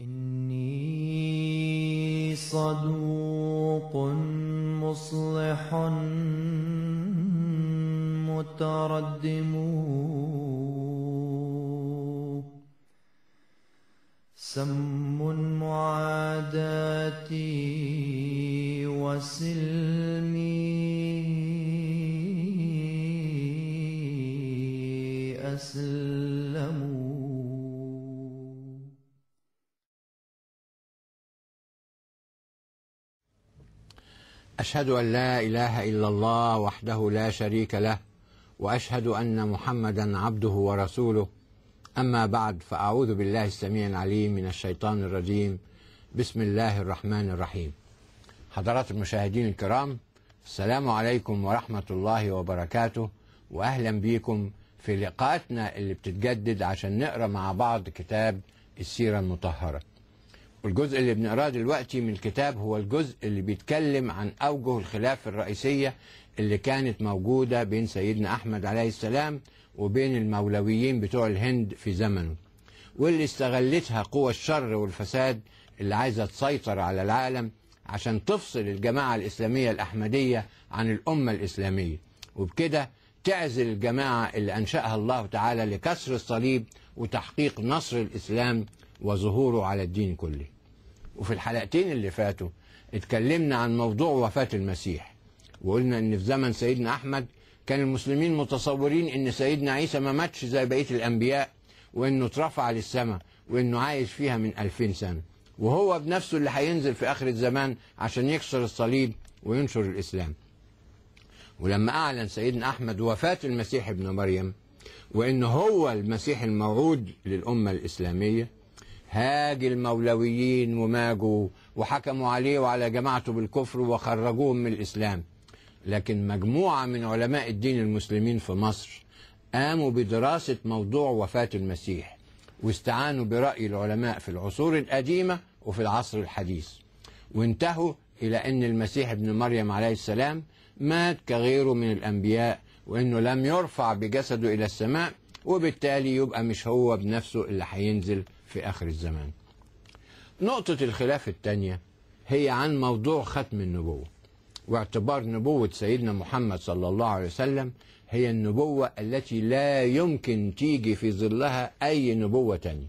إني صدوق مصلح متردم سم معاداتي وسلم أشهد أن لا إله إلا الله وحده لا شريك له وأشهد أن محمدا عبده ورسوله أما بعد فأعوذ بالله السميع العليم من الشيطان الرجيم بسم الله الرحمن الرحيم حضرات المشاهدين الكرام السلام عليكم ورحمة الله وبركاته وأهلا بكم في لقاءاتنا اللي بتتجدد عشان نقرأ مع بعض كتاب السيرة المطهرة الجزء اللي بنقراه دلوقتي من الكتاب هو الجزء اللي بيتكلم عن أوجه الخلاف الرئيسية اللي كانت موجودة بين سيدنا أحمد عليه السلام وبين المولويين بتوع الهند في زمنه واللي استغلتها قوى الشر والفساد اللي عايزة تسيطر على العالم عشان تفصل الجماعة الإسلامية الأحمدية عن الأمة الإسلامية وبكده تعزل الجماعة اللي أنشأها الله تعالى لكسر الصليب وتحقيق نصر الإسلام وظهوره على الدين كله وفي الحلقتين اللي فاتوا اتكلمنا عن موضوع وفاة المسيح وقلنا ان في زمن سيدنا احمد كان المسلمين متصورين ان سيدنا عيسى ما ماتش زي بقية الانبياء وانه اترفع للسماء وانه عايش فيها من ألفين سنة وهو بنفسه اللي هينزل في اخر الزمان عشان يكسر الصليب وينشر الاسلام ولما اعلن سيدنا احمد وفاة المسيح ابن مريم وان هو المسيح الموعود للامة الاسلامية هاج المولويين وماجوا وحكموا عليه وعلى جماعته بالكفر وخرجوهم من الإسلام لكن مجموعة من علماء الدين المسلمين في مصر قاموا بدراسة موضوع وفاة المسيح واستعانوا برأي العلماء في العصور القديمة وفي العصر الحديث وانتهوا إلى أن المسيح ابن مريم عليه السلام مات كغيره من الأنبياء وأنه لم يرفع بجسده إلى السماء وبالتالي يبقى مش هو بنفسه اللي هينزل في آخر الزمان نقطة الخلاف الثانية هي عن موضوع ختم النبوة واعتبار نبوة سيدنا محمد صلى الله عليه وسلم هي النبوة التي لا يمكن تيجي في ظلها أي نبوة تانية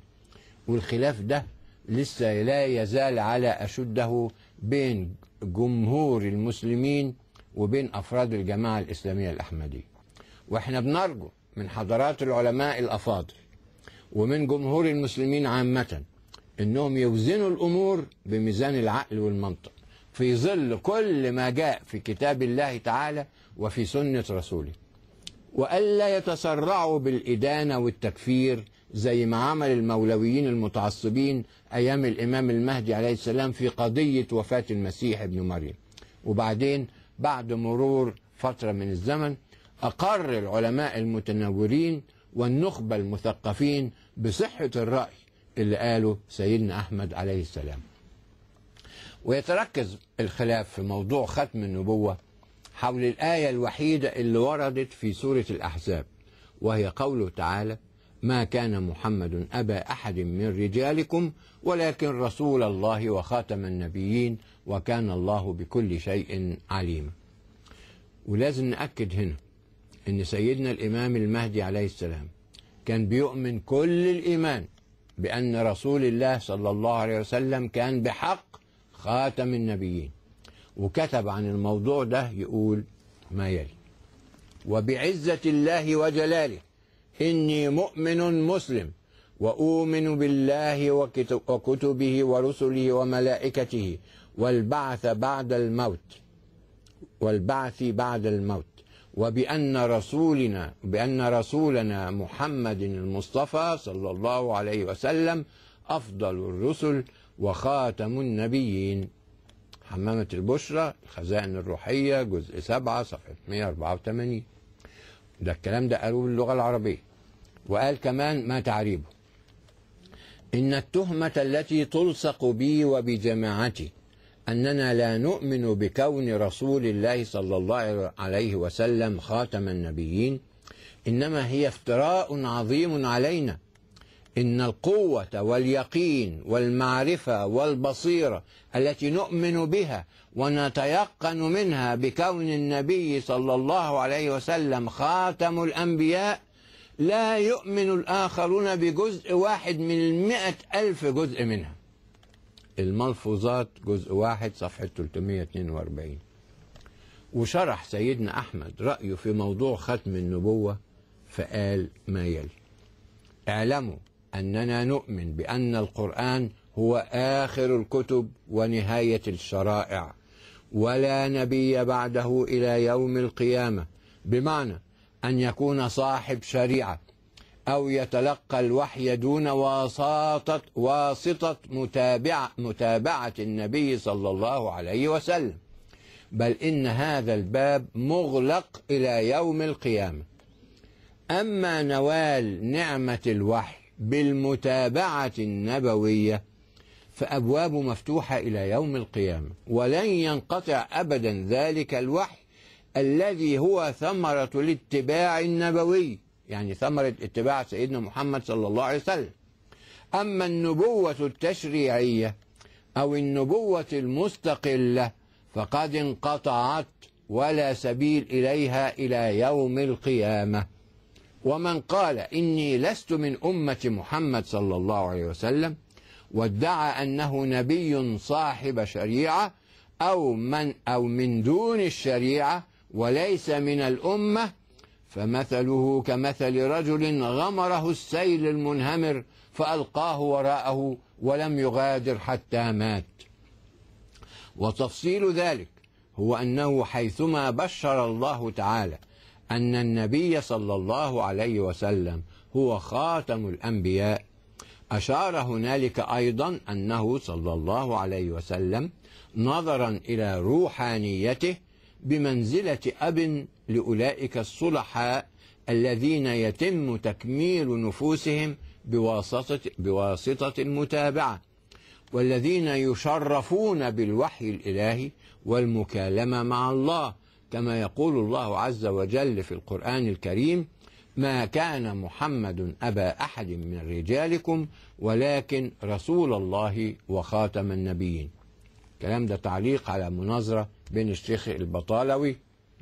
والخلاف ده لسه لا يزال على أشده بين جمهور المسلمين وبين أفراد الجماعة الإسلامية الأحمدية واحنا بنرجو من حضرات العلماء الأفاضل ومن جمهور المسلمين عامة أنهم يوزنوا الأمور بميزان العقل والمنطق في ظل كل ما جاء في كتاب الله تعالى وفي سنة رسوله وألا يتسرعوا بالإدانة والتكفير زي ما عمل المولويين المتعصبين أيام الإمام المهدي عليه السلام في قضية وفاة المسيح ابن مريم وبعدين بعد مرور فترة من الزمن أقر العلماء المتنورين والنخبة المثقفين بصحة الرأي اللي قاله سيدنا أحمد عليه السلام ويتركز الخلاف في موضوع ختم النبوة حول الآية الوحيدة اللي وردت في سورة الأحزاب وهي قوله تعالى ما كان محمد أبا أحد من رجالكم ولكن رسول الله وخاتم النبيين وكان الله بكل شيء عليما ولازم نأكد هنا ان سيدنا الامام المهدي عليه السلام كان بيؤمن كل الايمان بان رسول الله صلى الله عليه وسلم كان بحق خاتم النبيين وكتب عن الموضوع ده يقول ما يلي وبعزة الله وجلاله إني مؤمن مسلم وأؤمن بالله وكتبه ورسله وملائكته والبعث بعد الموت والبعث بعد الموت وبأن رسولنا بأن رسولنا محمد المصطفى صلى الله عليه وسلم أفضل الرسل وخاتم النبيين حمامة البشرى الخزائن الروحية جزء 7 صفحة 184 ده الكلام ده قالوه باللغة العربية وقال كمان ما تعريبه إن التهمة التي تلصق بي وبجماعتي أننا لا نؤمن بكون رسول الله صلى الله عليه وسلم خاتم النبيين إنما هي افتراء عظيم علينا إن القوة واليقين والمعرفة والبصيرة التي نؤمن بها ونتيقن منها بكون النبي صلى الله عليه وسلم خاتم الأنبياء لا يؤمن الآخرون بجزء واحد من المئة ألف جزء منها الملفوظات جزء واحد صفحة 342 وشرح سيدنا أحمد رأيه في موضوع ختم النبوة فقال ما يلي اعلموا أننا نؤمن بأن القرآن هو آخر الكتب ونهاية الشرائع ولا نبي بعده إلى يوم القيامة بمعنى أن يكون صاحب شريعة أو يتلقى الوحي دون واسطة, واسطة متابعة, متابعة النبي صلى الله عليه وسلم بل إن هذا الباب مغلق إلى يوم القيامة أما نوال نعمة الوحي بالمتابعة النبوية فأبوابه مفتوحة إلى يوم القيامة ولن ينقطع أبدا ذلك الوحي الذي هو ثمرة الاتباع النبوي يعني ثمرة اتباع سيدنا محمد صلى الله عليه وسلم أما النبوة التشريعية أو النبوة المستقلة فقد انقطعت ولا سبيل إليها إلى يوم القيامة ومن قال إني لست من أمة محمد صلى الله عليه وسلم وادعى أنه نبي صاحب شريعة أو من أو من دون الشريعة وليس من الأمة فمثله كمثل رجل غمره السيل المنهمر فألقاه وراءه ولم يغادر حتى مات وتفصيل ذلك هو أنه حيثما بشر الله تعالى أن النبي صلى الله عليه وسلم هو خاتم الأنبياء أشار هنالك أيضا أنه صلى الله عليه وسلم نظرا إلى روحانيته بمنزلة أب لأولئك الصلحاء الذين يتم تكميل نفوسهم بواسطة, بواسطة المتابعة والذين يشرفون بالوحي الإلهي والمكالمة مع الله كما يقول الله عز وجل في القرآن الكريم ما كان محمد أبا أحد من رجالكم ولكن رسول الله وخاتم النبيين كلام ده تعليق على مناظرة بين الشيخ البطالوي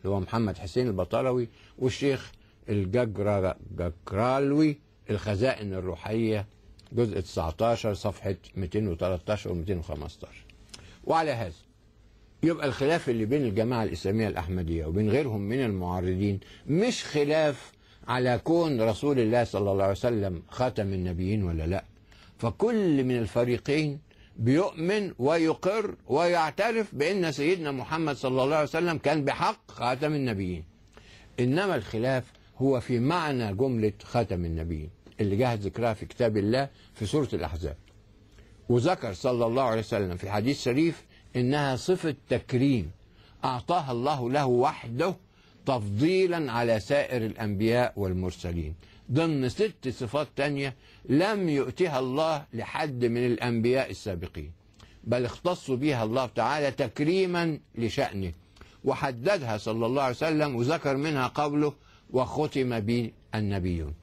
اللي هو محمد حسين البطلوي والشيخ الججرالوي الخزائن الروحية جزء 19 صفحة 213 و 215 وعلى هذا يبقى الخلاف اللي بين الجماعة الإسلامية الأحمدية وبين غيرهم من المعارضين مش خلاف على كون رسول الله صلى الله عليه وسلم خاتم النبيين ولا لا فكل من الفريقين بيؤمن ويقر ويعترف بأن سيدنا محمد صلى الله عليه وسلم كان بحق خاتم النبيين إنما الخلاف هو في معنى جملة خاتم النبيين اللي جاه ذكرها في كتاب الله في سورة الأحزاب وذكر صلى الله عليه وسلم في حديث شريف إنها صفة تكريم أعطاها الله له وحده تفضيلا على سائر الأنبياء والمرسلين ضمن ست صفات تانية لم يؤتها الله لحد من الأنبياء السابقين بل اختص بها الله تعالى تكريما لشأنه وحددها صلى الله عليه وسلم وذكر منها قوله وختم بي النبيون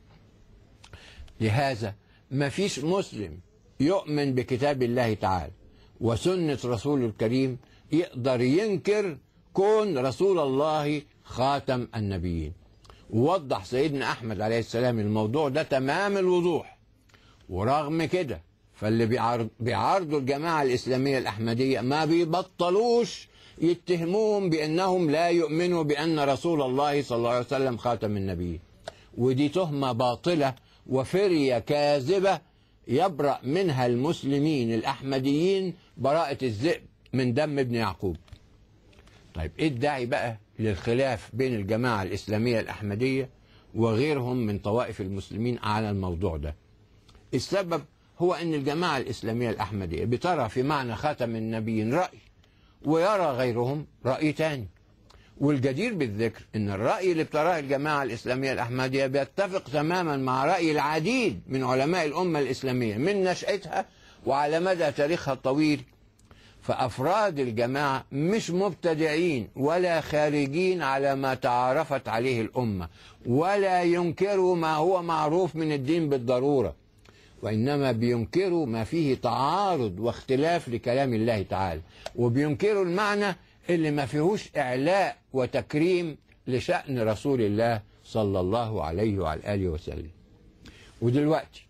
لهذا ما فيش مسلم يؤمن بكتاب الله تعالى وسنة رسول الكريم يقدر ينكر كون رسول الله خاتم النبيين ووضح سيدنا أحمد عليه السلام الموضوع ده تمام الوضوح ورغم كده فاللي بيعارضوا الجماعة الإسلامية الأحمدية ما بيبطلوش يتهموهم بأنهم لا يؤمنوا بأن رسول الله صلى الله عليه وسلم خاتم النبي ودي تهمة باطلة وفرية كاذبة يبرأ منها المسلمين الأحمديين براءة الذئب من دم ابن يعقوب طيب إيه الداعي بقى للخلاف بين الجماعة الإسلامية الأحمدية وغيرهم من طوائف المسلمين على الموضوع ده السبب هو أن الجماعة الإسلامية الأحمدية بترى في معنى خاتم النبيين رأي ويرى غيرهم رأي تاني والجدير بالذكر أن الرأي اللي بتراه الجماعة الإسلامية الأحمدية بيتفق تماما مع رأي العديد من علماء الأمة الإسلامية من نشأتها وعلى مدى تاريخها الطويل فأفراد الجماعة مش مبتدعين ولا خارجين على ما تعارفت عليه الأمة ولا ينكروا ما هو معروف من الدين بالضرورة وإنما بينكروا ما فيه تعارض واختلاف لكلام الله تعالى وبينكروا المعنى اللي ما فيهوش إعلاء وتكريم لشأن رسول الله صلى الله عليه وعلى آله وسلم ودلوقتي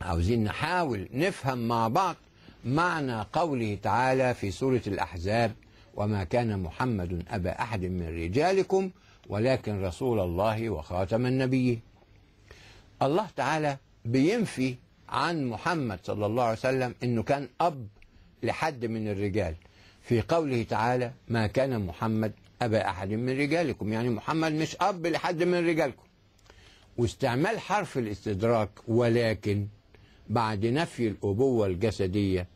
عاوزين نحاول نفهم مع بعض معنى قوله تعالى في سورة الأحزاب وما كان محمد أبا أحد من رجالكم ولكن رسول الله وخاتم النبي الله تعالى بينفي عن محمد صلى الله عليه وسلم أنه كان أب لحد من الرجال في قوله تعالى ما كان محمد أبا أحد من رجالكم يعني محمد مش أب لحد من رجالكم واستعمال حرف الاستدراك ولكن بعد نفي الأبوة الجسدية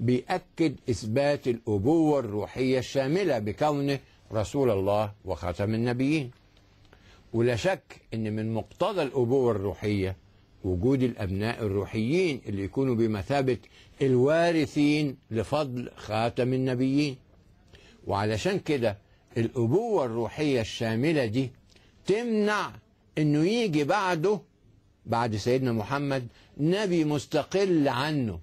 بيأكد إثبات الأبوة الروحية الشاملة بكونه رسول الله وخاتم النبيين ولا شك أن من مقتضى الأبوة الروحية وجود الأبناء الروحيين اللي يكونوا بمثابة الوارثين لفضل خاتم النبيين وعلشان كده الأبوة الروحية الشاملة دي تمنع أنه يجي بعده بعد سيدنا محمد نبي مستقل عنه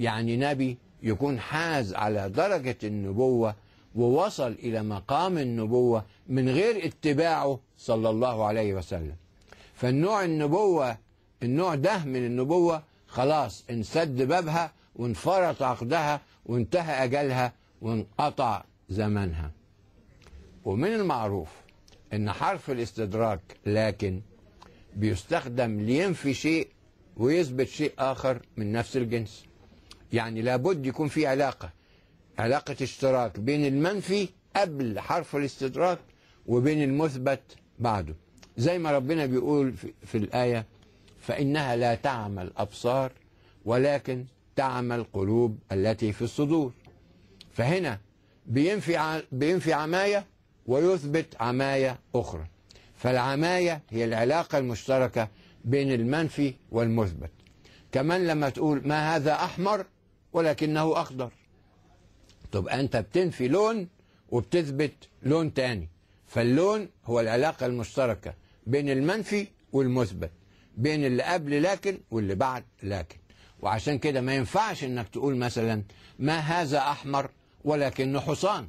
يعني نبي يكون حاز على درجة النبوة ووصل إلى مقام النبوة من غير اتباعه صلى الله عليه وسلم فالنوع النبوة النوع ده من النبوة خلاص انسد بابها وانفرط عقدها وانتهى أجلها وانقطع زمنها ومن المعروف ان حرف الاستدراك لكن بيستخدم لينفي شيء ويثبت شيء آخر من نفس الجنس يعني لابد يكون في علاقة علاقة اشتراك بين المنفي قبل حرف الاستدراك وبين المثبت بعده زي ما ربنا بيقول في, في الآية فإنها لا تعمى الأبصار ولكن تعمى القلوب التي في الصدور فهنا بينفي بينفي عماية ويثبت عماية أخرى فالعماية هي العلاقة المشتركة بين المنفي والمثبت كمان لما تقول ما هذا أحمر ولكنه أخضر تبقى أنت بتنفي لون وبتثبت لون تاني فاللون هو العلاقة المشتركة بين المنفي والمثبت بين اللي قبل لكن واللي بعد لكن وعشان كده ما ينفعش انك تقول مثلا ما هذا احمر ولكنه حصان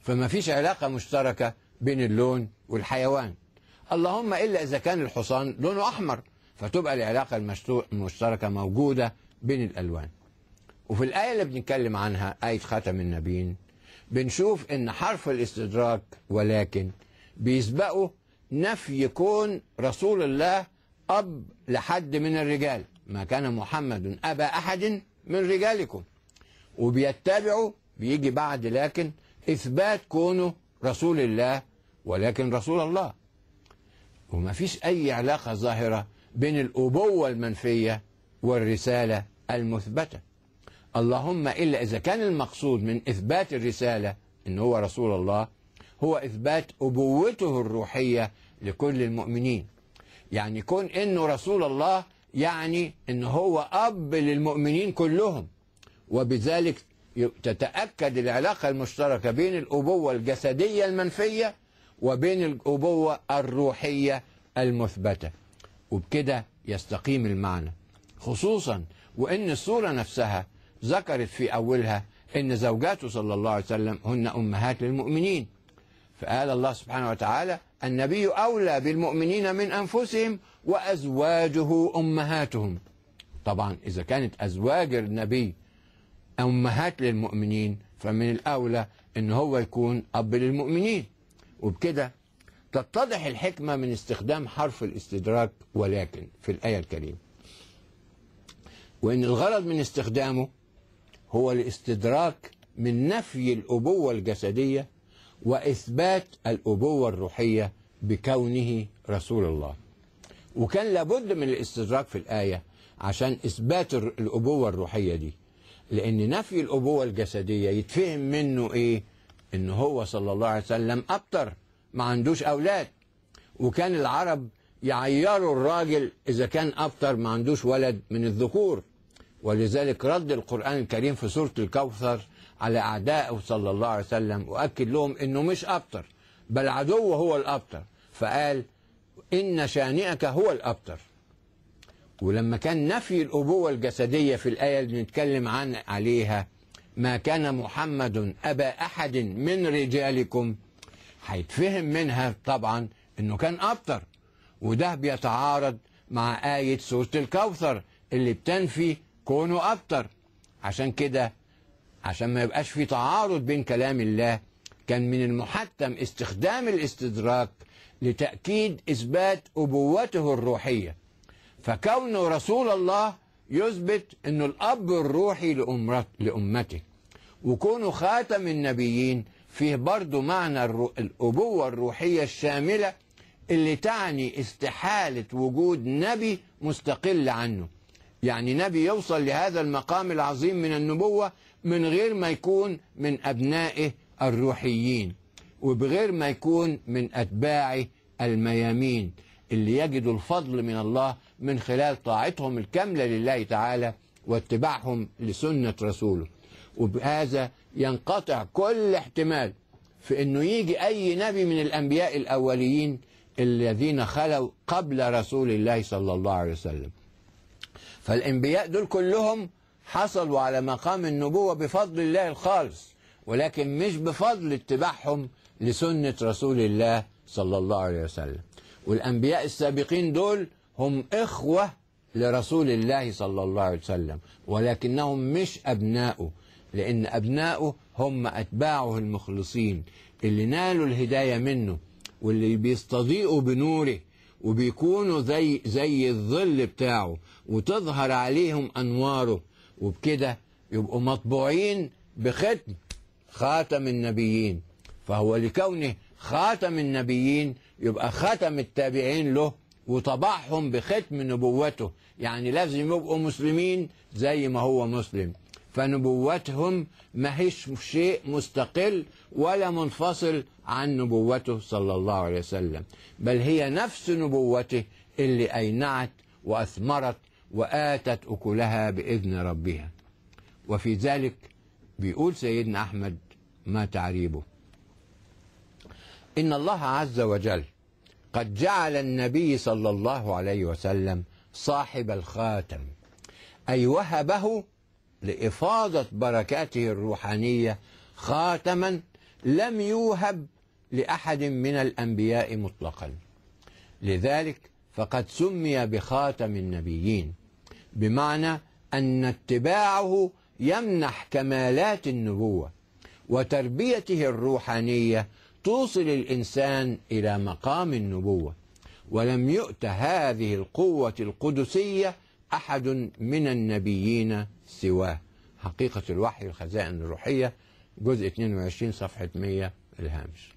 فما فيش علاقة مشتركة بين اللون والحيوان اللهم إلا إذا كان الحصان لونه أحمر فتبقى العلاقة المشتركة موجودة بين الألوان وفي الآية اللي بنتكلم عنها آية ختم النبيين بنشوف إن حرف الاستدراك ولكن بيسبقه نفي كون رسول الله أب لحد من الرجال ما كان محمد أبا أحد من رجالكم وبيتبعه بيجي بعد لكن إثبات كونه رسول الله ولكن رسول الله وما فيش أي علاقة ظاهرة بين الأبوة المنفية والرسالة المثبته اللهم إلا إذا كان المقصود من إثبات الرسالة إن هو رسول الله هو إثبات أبوته الروحية لكل المؤمنين يعني كون إنه رسول الله يعني إن هو أب للمؤمنين كلهم وبذلك تتأكد العلاقة المشتركة بين الأبوة الجسدية المنفية وبين الأبوة الروحية المثبتة وبكده يستقيم المعنى خصوصا وإن الصورة نفسها ذكرت في أولها إن زوجاته صلى الله عليه وسلم هن أمهات للمؤمنين فقال الله سبحانه وتعالى النبي أولى بالمؤمنين من أنفسهم وأزواجه أمهاتهم طبعا إذا كانت أزواج النبي أمهات للمؤمنين فمن الأولى إن هو يكون أب للمؤمنين وبكده تتضح الحكمة من استخدام حرف الاستدراك ولكن في الآية الكريمة وإن الغرض من استخدامه هو الاستدراك من نفي الأبوة الجسدية وإثبات الأبوة الروحية بكونه رسول الله وكان لابد من الاستدراك في الآية عشان إثبات الأبوة الروحية دي لأن نفي الأبوة الجسدية يتفهم منه إيه إن هو صلى الله عليه وسلم أبتر ما عندوش أولاد وكان العرب يعيروا الراجل إذا كان أبتر ما عندوش ولد من الذكور ولذلك رد القرآن الكريم في سورة الكوثر على أعدائه صلى الله عليه وسلم وأكد لهم أنه مش أبتر بل عدو هو الأبتر فقال إن شانئك هو الأبتر ولما كان نفي الأبوة الجسدية في الآية اللي بنتكلم عن عليها ما كان محمد أبا أحد من رجالكم هيتفهم منها طبعا أنه كان أبتر وده بيتعارض مع آية سورة الكوثر اللي بتنفي كونوا أكتر عشان كده عشان ما يبقاش في تعارض بين كلام الله كان من المحتم استخدام الاستدراك لتأكيد إثبات أبوته الروحية فكون رسول الله يثبت أنه الأب الروحي لأمته وكونه خاتم النبيين فيه برضه معنى الأبوة الروحية الشاملة اللي تعني استحالة وجود نبي مستقل عنه يعني نبي يوصل لهذا المقام العظيم من النبوة من غير ما يكون من أبنائه الروحيين وبغير ما يكون من أتباعه الميامين اللي يجدوا الفضل من الله من خلال طاعتهم الكاملة لله تعالى واتباعهم لسنة رسوله وبهذا ينقطع كل احتمال في انه يجي اي نبي من الانبياء الاوليين الذين خلوا قبل رسول الله صلى الله عليه وسلم فالأنبياء دول كلهم حصلوا على مقام النبوة بفضل الله الخالص ولكن مش بفضل اتباعهم لسنة رسول الله صلى الله عليه وسلم والأنبياء السابقين دول هم إخوة لرسول الله صلى الله عليه وسلم ولكنهم مش أبناؤه لأن أبناؤه هم أتباعه المخلصين اللي نالوا الهداية منه واللي بيستضيئوا بنوره وبيكونوا زي زي الظل بتاعه وتظهر عليهم انواره وبكده يبقوا مطبوعين بختم خاتم النبيين فهو لكونه خاتم النبيين يبقى ختم التابعين له وطبعهم بختم نبوته يعني لازم يبقوا مسلمين زي ما هو مسلم فنبوتهم ما هيش شيء مستقل ولا منفصل عن نبوته صلى الله عليه وسلم بل هي نفس نبوته اللي أينعت وأثمرت وآتت أكلها بإذن ربها وفي ذلك بيقول سيدنا أحمد ما تعريبه إن الله عز وجل قد جعل النبي صلى الله عليه وسلم صاحب الخاتم أي وهبه لإفاضة بركاته الروحانية خاتما لم يوهب لأحد من الأنبياء مطلقا لذلك فقد سمي بخاتم النبيين بمعنى أن اتباعه يمنح كمالات النبوة وتربيته الروحانية توصل الإنسان إلى مقام النبوة ولم يؤت هذه القوة القدسية أحد من النبيين سواه حقيقة الوحي الخزائن الروحية جزء 22 صفحة 100 الهامش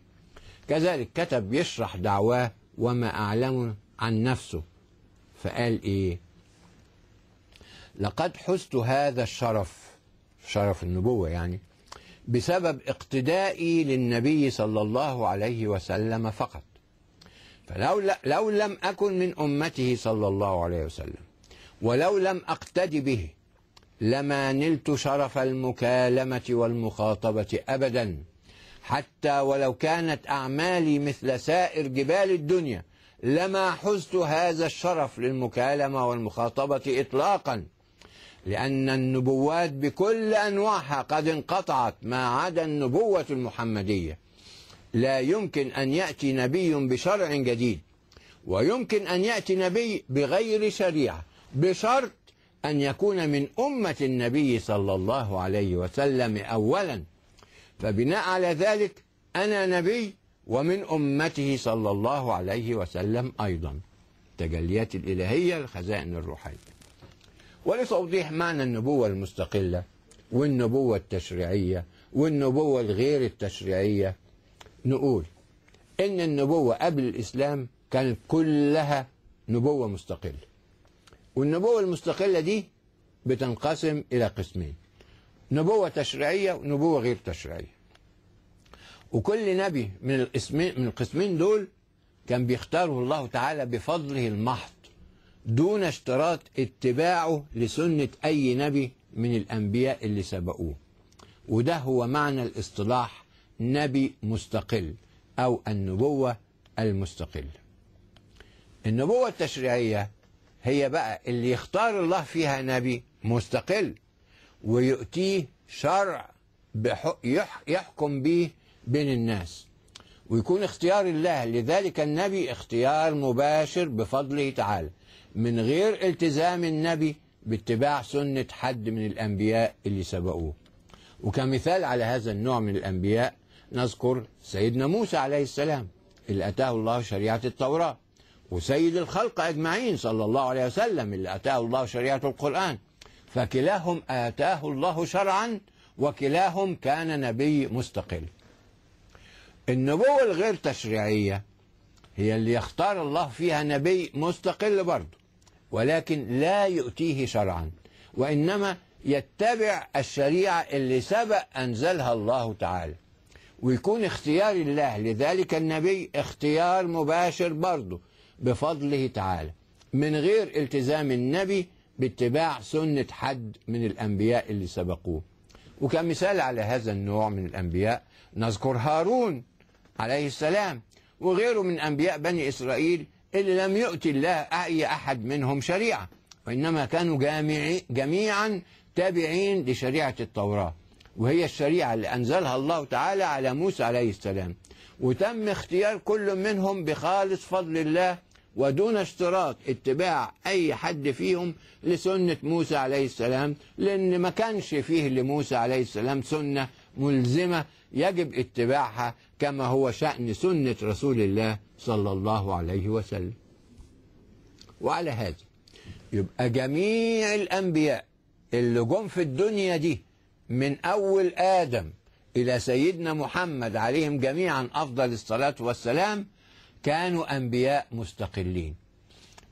كذلك كتب يشرح دعواه وما أعلم عن نفسه فقال إيه لقد حزت هذا الشرف شرف النبوة يعني بسبب اقتدائي للنبي صلى الله عليه وسلم فقط فلو لو لم أكن من أمته صلى الله عليه وسلم ولو لم أقتدي به لما نلت شرف المكالمة والمخاطبة أبدا حتى ولو كانت أعمالي مثل سائر جبال الدنيا لما حزت هذا الشرف للمكالمة والمخاطبة إطلاقا لأن النبوات بكل أنواعها قد انقطعت ما عدا النبوة المحمدية لا يمكن أن يأتي نبي بشرع جديد ويمكن أن يأتي نبي بغير شريعة بشرط أن يكون من أمة النبي صلى الله عليه وسلم أولاً فبناء على ذلك أنا نبي ومن أمته صلى الله عليه وسلم أيضا التجليات الإلهية الخزائن الروحية ولتوضيح معنى النبوة المستقلة والنبوة التشريعية والنبوة الغير التشريعية نقول إن النبوة قبل الإسلام كانت كلها نبوة مستقلة والنبوة المستقلة دي بتنقسم إلى قسمين نبوة تشريعية ونبوة غير تشريعية وكل نبي من القسمين من القسمين دول كان بيختاره الله تعالى بفضله المحض دون اشتراط اتباعه لسنة أي نبي من الأنبياء اللي سبقوه وده هو معنى الاصطلاح نبي مستقل أو النبوة المستقلة النبوة التشريعية هي بقى اللي يختار الله فيها نبي مستقل ويؤتيه شرع يحكم به بين الناس ويكون اختيار الله لذلك النبي اختيار مباشر بفضله تعالى من غير التزام النبي باتباع سنة حد من الأنبياء اللي سبقوه وكمثال على هذا النوع من الأنبياء نذكر سيدنا موسى عليه السلام اللي أتاه الله شريعة التوراة وسيد الخلق أجمعين صلى الله عليه وسلم اللي أتاه الله شريعة القرآن فكلاهم آتاه الله شرعا وكلاهم كان نبي مستقل النبوة الغير تشريعية هي اللي يختار الله فيها نبي مستقل برضه ولكن لا يؤتيه شرعا وإنما يتبع الشريعة اللي سبق أنزلها الله تعالى ويكون اختيار الله لذلك النبي اختيار مباشر برضه بفضله تعالى من غير التزام النبي باتباع سنة حد من الأنبياء اللي سبقوه وكمثال على هذا النوع من الأنبياء نذكر هارون عليه السلام وغيره من أنبياء بني إسرائيل اللي لم يؤتي الله أي أحد منهم شريعة وإنما كانوا جميعا تابعين لشريعة التوراة وهي الشريعة اللي أنزلها الله تعالى على موسى عليه السلام وتم اختيار كل منهم بخالص فضل الله ودون اشتراط اتباع أي حد فيهم لسنة موسى عليه السلام لأن ما كانش فيه لموسى عليه السلام سنة ملزمة يجب اتباعها كما هو شأن سنة رسول الله صلى الله عليه وسلم وعلى هذا يبقى جميع الأنبياء اللي جم في الدنيا دي من أول آدم إلى سيدنا محمد عليهم جميعا أفضل الصلاة والسلام كانوا أنبياء مستقلين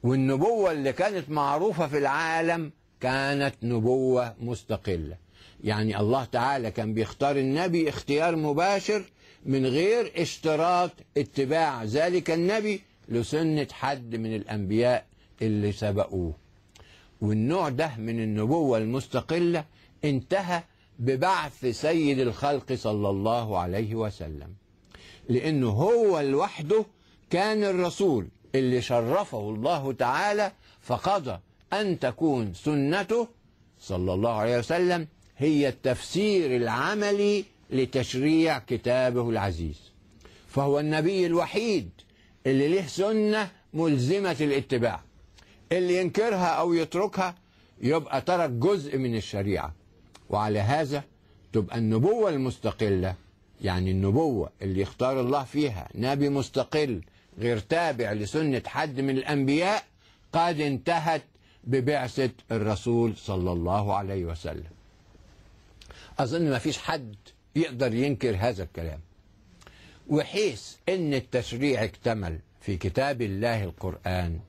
والنبوة اللي كانت معروفة في العالم كانت نبوة مستقلة يعني الله تعالى كان بيختار النبي اختيار مباشر من غير اشتراط اتباع ذلك النبي لسنة حد من الأنبياء اللي سبقوه والنوع ده من النبوة المستقلة انتهى ببعث سيد الخلق صلى الله عليه وسلم لأنه هو لوحده كان الرسول اللي شرفه الله تعالى فقضى أن تكون سنته صلى الله عليه وسلم هي التفسير العملي لتشريع كتابه العزيز فهو النبي الوحيد اللي له سنة ملزمة الاتباع اللي ينكرها أو يتركها يبقى ترك جزء من الشريعة وعلى هذا تبقى النبوة المستقلة يعني النبوة اللي يختار الله فيها نبي مستقل غير تابع لسنة حد من الأنبياء قد انتهت ببعثة الرسول صلى الله عليه وسلم أظن ما فيش حد يقدر ينكر هذا الكلام وحيث أن التشريع اكتمل في كتاب الله القرآن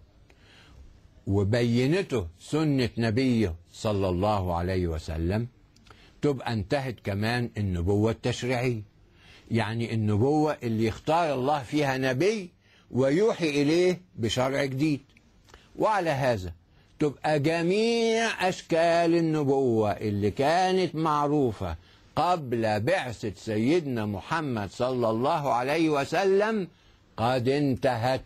وبينته سنة نبيه صلى الله عليه وسلم تبقى انتهت كمان النبوة التشريعية يعني النبوة اللي يختار الله فيها نبي ويوحي إليه بشرع جديد وعلى هذا تبقى جميع أشكال النبوة اللي كانت معروفة قبل بعثة سيدنا محمد صلى الله عليه وسلم قد انتهت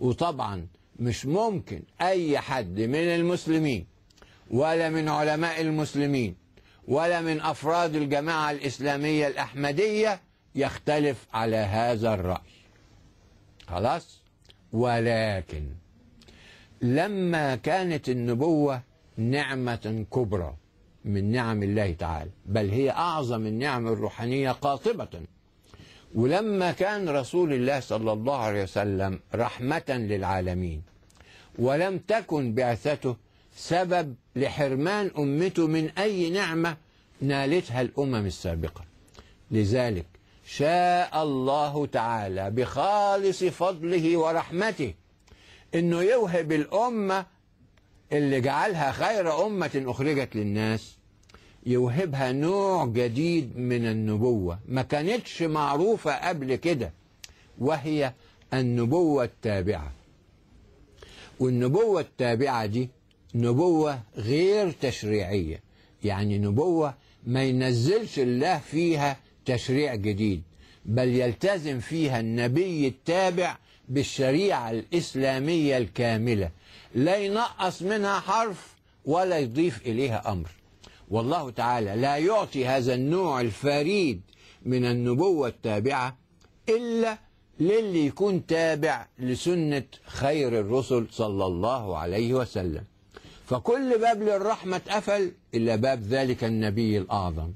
وطبعا مش ممكن أي حد من المسلمين ولا من علماء المسلمين ولا من أفراد الجماعة الإسلامية الأحمدية يختلف على هذا الرأي خلاص ولكن لما كانت النبوة نعمة كبرى من نعم الله تعالى بل هي أعظم النعم الروحانية قاطبة ولما كان رسول الله صلى الله عليه وسلم رحمة للعالمين ولم تكن بعثته سبب لحرمان أمته من أي نعمة نالتها الأمم السابقة لذلك شاء الله تعالى بخالص فضله ورحمته انه يوهب الامه اللي جعلها خير امه اخرجت للناس يوهبها نوع جديد من النبوه ما كانتش معروفه قبل كده وهي النبوه التابعه والنبوه التابعه دي نبوه غير تشريعيه يعني نبوه ما ينزلش الله فيها تشريع جديد بل يلتزم فيها النبي التابع بالشريعة الإسلامية الكاملة لا ينقص منها حرف ولا يضيف إليها أمر والله تعالى لا يعطي هذا النوع الفريد من النبوة التابعة إلا للي يكون تابع لسنة خير الرسل صلى الله عليه وسلم فكل باب للرحمة اتقفل إلا باب ذلك النبي الأعظم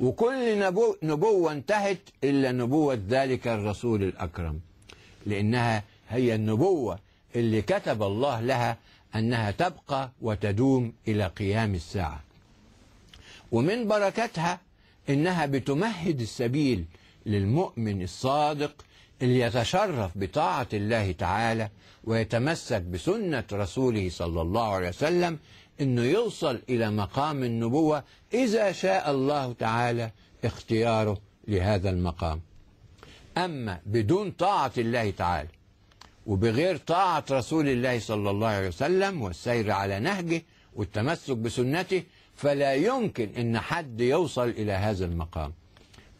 وكل نبو نبوة انتهت إلا نبوة ذلك الرسول الأكرم لأنها هي النبوة اللي كتب الله لها أنها تبقى وتدوم إلى قيام الساعة ومن بركتها إنها بتمهد السبيل للمؤمن الصادق اللي يتشرف بطاعة الله تعالى ويتمسك بسنة رسوله صلى الله عليه وسلم انه يوصل الى مقام النبوه اذا شاء الله تعالى اختياره لهذا المقام أما بدون طاعة الله تعالى وبغير طاعة رسول الله صلى الله عليه وسلم والسير على نهجه والتمسك بسنته فلا يمكن أن حد يوصل إلى هذا المقام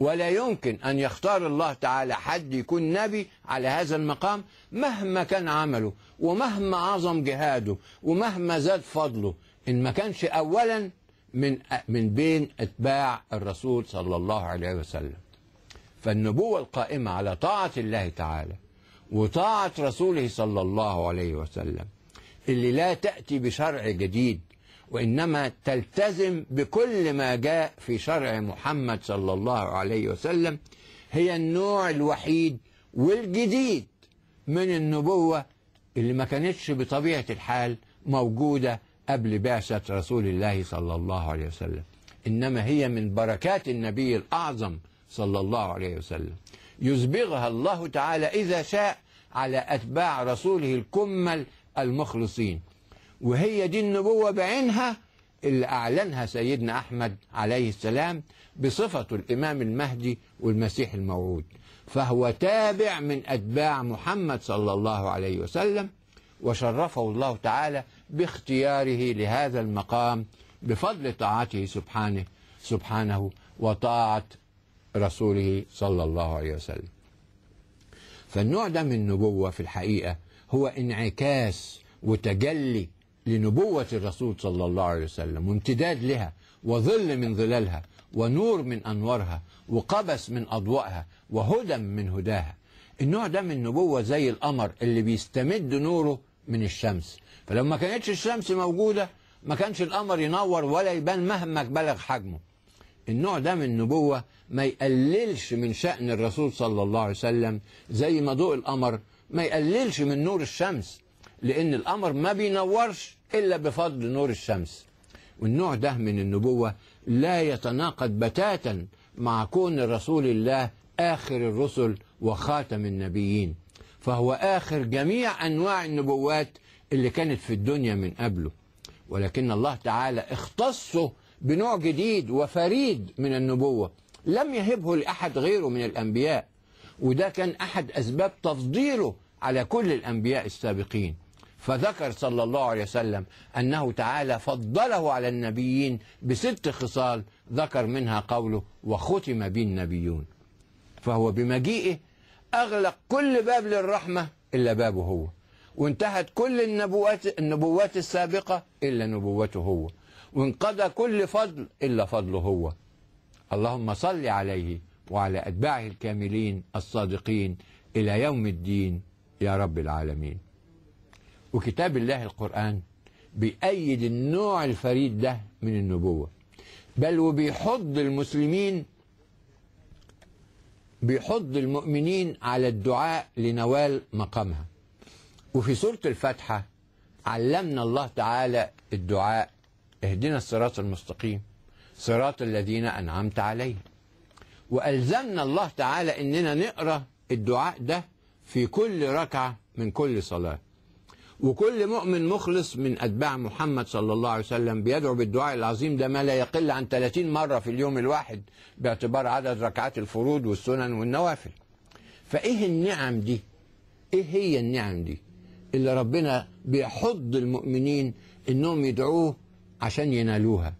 ولا يمكن أن يختار الله تعالى حد يكون نبي على هذا المقام مهما كان عمله ومهما عظم جهاده ومهما زاد فضله إن ما كانش أولا من من بين أتباع الرسول صلى الله عليه وسلم فالنبوة القائمة على طاعة الله تعالى وطاعة رسوله صلى الله عليه وسلم اللي لا تأتي بشرع جديد وإنما تلتزم بكل ما جاء في شرع محمد صلى الله عليه وسلم هي النوع الوحيد والجديد من النبوة اللي ما كانتش بطبيعة الحال موجودة قبل بعثة رسول الله صلى الله عليه وسلم إنما هي من بركات النبي الأعظم صلى الله عليه وسلم يسبغها الله تعالى إذا شاء على أتباع رسوله الكمل المخلصين وهي دي النبوة بعينها اللي أعلنها سيدنا أحمد عليه السلام بصفته الإمام المهدي والمسيح الموعود فهو تابع من أتباع محمد صلى الله عليه وسلم وشرفه الله تعالى باختياره لهذا المقام بفضل طاعته سبحانه سبحانه وطاعة رسوله صلى الله عليه وسلم فالنوع ده من النبوة في الحقيقة هو انعكاس وتجلي لنبوة الرسول صلى الله عليه وسلم وامتداد لها وظل من ظلالها ونور من أنوارها وقبس من أضوائها وهدى من هداها النوع ده من النبوة زي القمر اللي بيستمد نوره من الشمس فلو ما كانتش الشمس موجودة ما كانش القمر ينور ولا يبان مهما بلغ حجمه النوع ده من النبوة ما يقللش من شأن الرسول صلى الله عليه وسلم زي ما ضوء القمر ما يقللش من نور الشمس لأن القمر ما بينورش إلا بفضل نور الشمس والنوع ده من النبوة لا يتناقض بتاتا مع كون رسول الله آخر الرسل وخاتم النبيين فهو آخر جميع أنواع النبوات اللي كانت في الدنيا من قبله ولكن الله تعالى اختصه بنوع جديد وفريد من النبوة لم يهبه لأحد غيره من الأنبياء وده كان أحد أسباب تفضيله على كل الأنبياء السابقين فذكر صلى الله عليه وسلم أنه تعالى فضله على النبيين بست خصال ذكر منها قوله وختم بي النبيون فهو بمجيئه أغلق كل باب للرحمة إلا بابه هو وانتهت كل النبوات النبوات السابقة إلا نبوته هو وانقضى كل فضل إلا فضله هو اللهم صل عليه وعلى أتباعه الكاملين الصادقين إلى يوم الدين يا رب العالمين وكتاب الله القرآن بيأيد النوع الفريد ده من النبوة بل وبيحض المسلمين بيحض المؤمنين على الدعاء لنوال مقامها وفي سورة الفاتحة علمنا الله تعالى الدعاء اهدنا الصراط المستقيم صراط الذين أنعمت عليهم وألزمنا الله تعالى إننا نقرأ الدعاء ده في كل ركعة من كل صلاة وكل مؤمن مخلص من أتباع محمد صلى الله عليه وسلم بيدعو بالدعاء العظيم ده ما لا يقل عن 30 مرة في اليوم الواحد باعتبار عدد ركعات الفروض والسنن والنوافل فإيه النعم دي؟ إيه هي النعم دي؟ اللي ربنا بيحض المؤمنين انهم يدعوه عشان ينالوها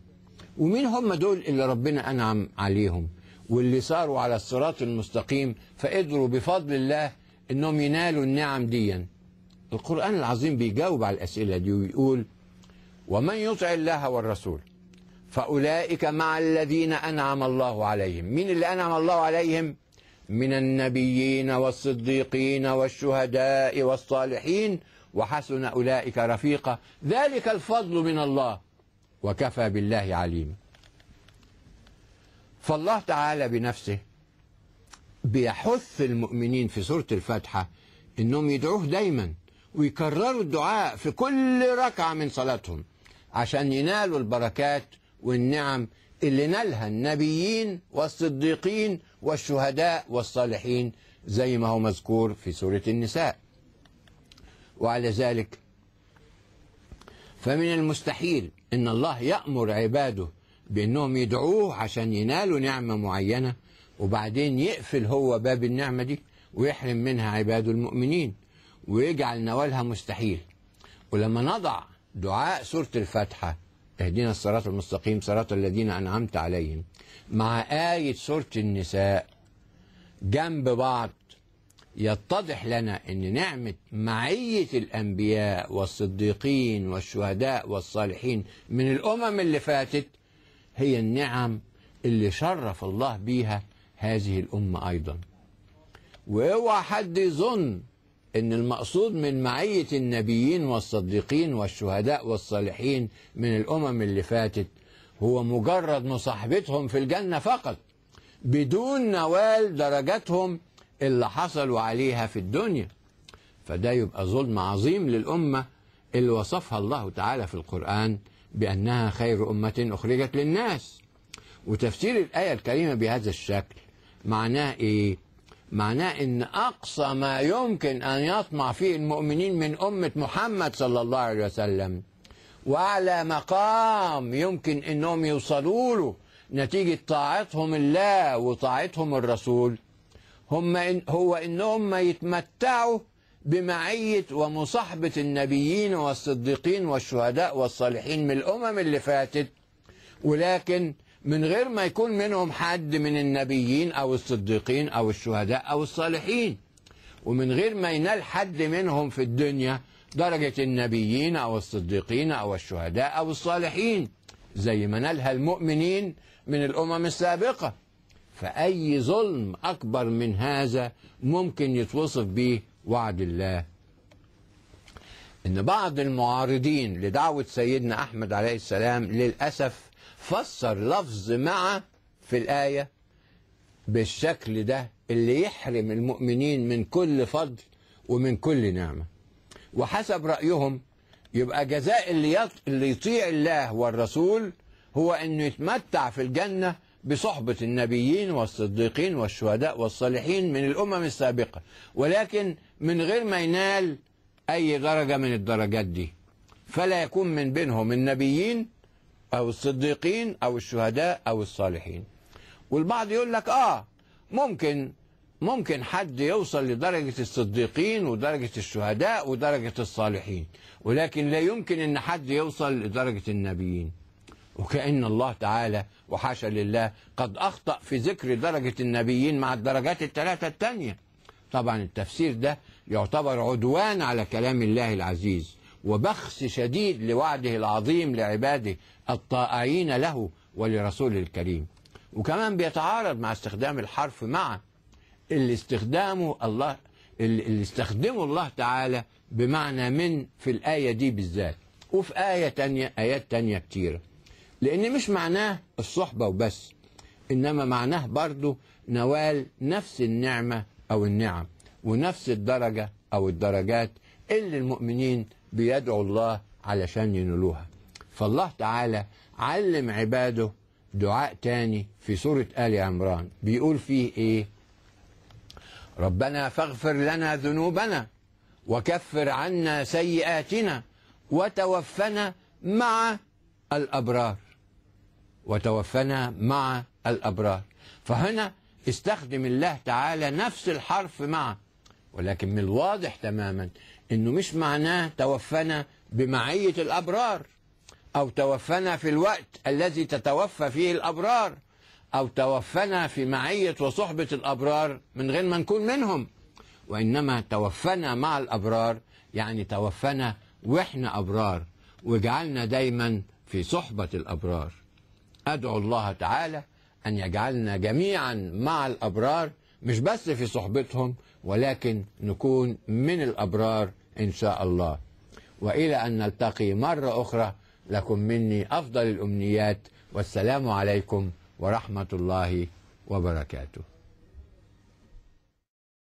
ومين هم دول اللي ربنا انعم عليهم واللي صاروا على الصراط المستقيم فقدروا بفضل الله انهم ينالوا النعم ديا القران العظيم بيجاوب على الاسئله دي ويقول ومن يطع الله والرسول فاولئك مع الذين انعم الله عليهم مين اللي انعم الله عليهم من النبيين والصديقين والشهداء والصالحين وحسن أولئك رفيقا ذلك الفضل من الله وكفى بالله عليما فالله تعالى بنفسه بيحث المؤمنين في سورة الفاتحة انهم يدعوه دايما ويكرروا الدعاء في كل ركعة من صلاتهم عشان ينالوا البركات والنعم اللي نالها النبيين والصديقين والشهداء والصالحين زي ما هو مذكور في سورة النساء وعلى ذلك فمن المستحيل ان الله يأمر عباده بانهم يدعوه عشان ينالوا نعمة معينة وبعدين يقفل هو باب النعمة دي ويحرم منها عباده المؤمنين ويجعل نوالها مستحيل ولما نضع دعاء سورة الفاتحة اهدنا الصراط المستقيم صراط الذين أنعمت عليهم مع آية سورة النساء جنب بعض يتضح لنا أن نعمة معية الأنبياء والصديقين والشهداء والصالحين من الأمم اللي فاتت هي النعم اللي شرف الله بيها هذه الأمة أيضا واوعى حد يظن ان المقصود من معيه النبيين والصديقين والشهداء والصالحين من الامم اللي فاتت هو مجرد مصاحبتهم في الجنه فقط بدون نوال درجاتهم اللي حصلوا عليها في الدنيا فده يبقى ظلم عظيم للامه اللي وصفها الله تعالى في القران بانها خير امه اخرجت للناس وتفسير الايه الكريمه بهذا الشكل معناه ايه معناه ان اقصى ما يمكن ان يطمع فيه المؤمنين من امه محمد صلى الله عليه وسلم واعلى مقام يمكن انهم يوصلوا له نتيجه طاعتهم الله وطاعتهم الرسول هم إن هو انهم ما يتمتعوا بمعيه ومصاحبه النبيين والصديقين والشهداء والصالحين من الامم اللي فاتت ولكن من غير ما يكون منهم حد من النبيين أو الصديقين أو الشهداء أو الصالحين ومن غير ما ينال حد منهم في الدنيا درجة النبيين أو الصديقين أو الشهداء أو الصالحين زي ما نالها المؤمنين من الأمم السابقة فأي ظلم أكبر من هذا ممكن يتوصف به وعد الله إن بعض المعارضين لدعوة سيدنا أحمد عليه السلام للأسف فسر لفظ مع في الآية بالشكل ده اللي يحرم المؤمنين من كل فضل ومن كل نعمة وحسب رأيهم يبقى جزاء اللي, اللي يطيع الله والرسول هو أنه يتمتع في الجنة بصحبة النبيين والصديقين والشهداء والصالحين من الأمم السابقة ولكن من غير ما ينال أي درجة من الدرجات دي فلا يكون من بينهم النبيين أو الصديقين أو الشهداء أو الصالحين والبعض يقول لك آه ممكن ممكن حد يوصل لدرجة الصديقين ودرجة الشهداء ودرجة الصالحين ولكن لا يمكن أن حد يوصل لدرجة النبيين وكأن الله تعالى وحاشا لله قد أخطأ في ذكر درجة النبيين مع الدرجات الثلاثة الثانية طبعا التفسير ده يعتبر عدوان على كلام الله العزيز وبخس شديد لوعده العظيم لعباده الطائعين له ولرسوله الكريم وكمان بيتعارض مع استخدام الحرف مع اللي استخدامه الله اللي استخدمه الله تعالى بمعنى من في الآية دي بالذات وفي آية تانية آيات تانية كتيرة لأن مش معناه الصحبة وبس إنما معناه برضه نوال نفس النعمة أو النعم ونفس الدرجة أو الدرجات اللي المؤمنين بيدعوا الله علشان ينولوها فالله تعالى علم عباده دعاء تاني في سورة آل عمران بيقول فيه إيه ربنا فاغفر لنا ذنوبنا وكفر عنا سيئاتنا وتوفنا مع الأبرار وتوفنا مع الأبرار فهنا استخدم الله تعالى نفس الحرف مع ولكن من الواضح تماما انه مش معناه توفنا بمعية الابرار أو توفنا في الوقت الذي تتوفى فيه الأبرار أو توفنا في معية وصحبة الأبرار من غير ما نكون منهم وإنما توفنا مع الأبرار يعني توفنا وإحنا أبرار وجعلنا دايما في صحبة الأبرار أدعو الله تعالى أن يجعلنا جميعا مع الأبرار مش بس في صحبتهم ولكن نكون من الأبرار إن شاء الله وإلى أن نلتقي مرة أخرى لكم مني أفضل الأمنيات والسلام عليكم ورحمة الله وبركاته